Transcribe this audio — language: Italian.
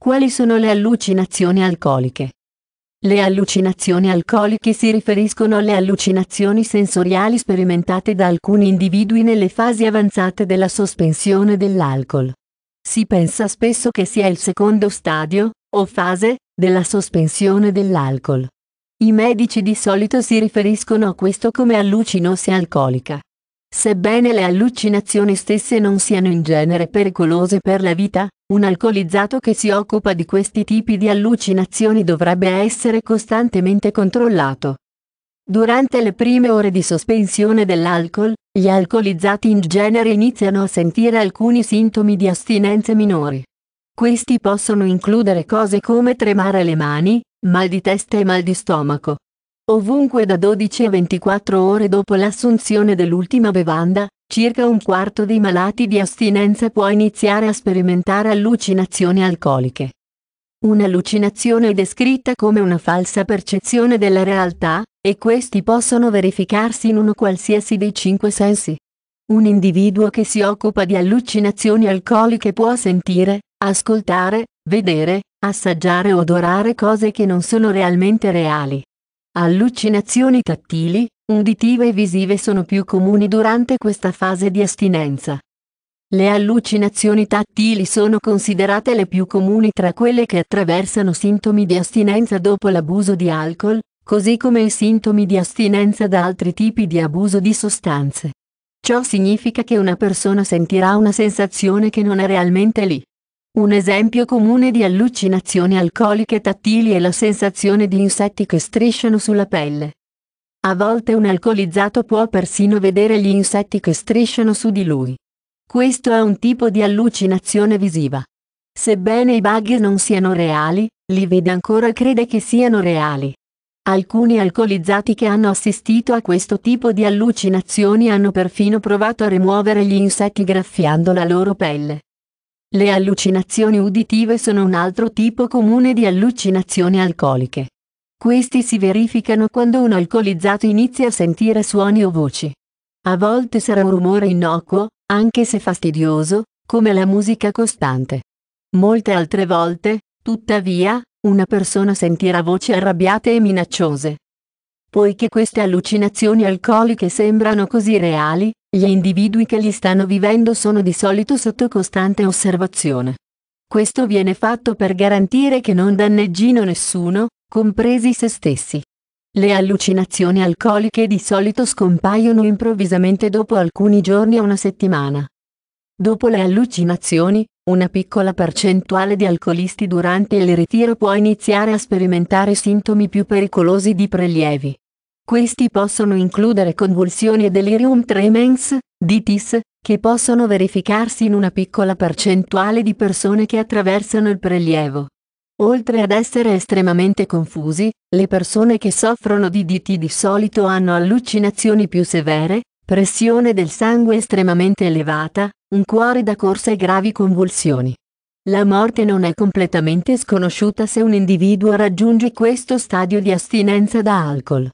Quali sono le allucinazioni alcoliche? Le allucinazioni alcoliche si riferiscono alle allucinazioni sensoriali sperimentate da alcuni individui nelle fasi avanzate della sospensione dell'alcol. Si pensa spesso che sia il secondo stadio, o fase, della sospensione dell'alcol. I medici di solito si riferiscono a questo come allucinosi alcolica. Sebbene le allucinazioni stesse non siano in genere pericolose per la vita, un alcolizzato che si occupa di questi tipi di allucinazioni dovrebbe essere costantemente controllato. Durante le prime ore di sospensione dell'alcol, gli alcolizzati in genere iniziano a sentire alcuni sintomi di astinenze minori. Questi possono includere cose come tremare le mani, mal di testa e mal di stomaco. Ovunque da 12 a 24 ore dopo l'assunzione dell'ultima bevanda, Circa un quarto dei malati di astinenza può iniziare a sperimentare allucinazioni alcoliche. Un'allucinazione è descritta come una falsa percezione della realtà, e questi possono verificarsi in uno qualsiasi dei cinque sensi. Un individuo che si occupa di allucinazioni alcoliche può sentire, ascoltare, vedere, assaggiare o odorare cose che non sono realmente reali. Allucinazioni tattili, uditive e visive sono più comuni durante questa fase di astinenza. Le allucinazioni tattili sono considerate le più comuni tra quelle che attraversano sintomi di astinenza dopo l'abuso di alcol, così come i sintomi di astinenza da altri tipi di abuso di sostanze. Ciò significa che una persona sentirà una sensazione che non è realmente lì. Un esempio comune di allucinazioni alcoliche tattili è la sensazione di insetti che strisciano sulla pelle. A volte un alcolizzato può persino vedere gli insetti che strisciano su di lui. Questo è un tipo di allucinazione visiva. Sebbene i bug non siano reali, li vede ancora e crede che siano reali. Alcuni alcolizzati che hanno assistito a questo tipo di allucinazioni hanno perfino provato a rimuovere gli insetti graffiando la loro pelle. Le allucinazioni uditive sono un altro tipo comune di allucinazioni alcoliche. Questi si verificano quando un alcolizzato inizia a sentire suoni o voci. A volte sarà un rumore innocuo, anche se fastidioso, come la musica costante. Molte altre volte, tuttavia, una persona sentirà voci arrabbiate e minacciose, Poiché queste allucinazioni alcoliche sembrano così reali, gli individui che li stanno vivendo sono di solito sotto costante osservazione. Questo viene fatto per garantire che non danneggino nessuno, compresi se stessi. Le allucinazioni alcoliche di solito scompaiono improvvisamente dopo alcuni giorni a una settimana. Dopo le allucinazioni, una piccola percentuale di alcolisti durante il ritiro può iniziare a sperimentare sintomi più pericolosi di prelievi. Questi possono includere convulsioni e delirium tremens, DTS, che possono verificarsi in una piccola percentuale di persone che attraversano il prelievo. Oltre ad essere estremamente confusi, le persone che soffrono di DT di solito hanno allucinazioni più severe, pressione del sangue estremamente elevata, un cuore da corsa e gravi convulsioni. La morte non è completamente sconosciuta se un individuo raggiunge questo stadio di astinenza da alcol.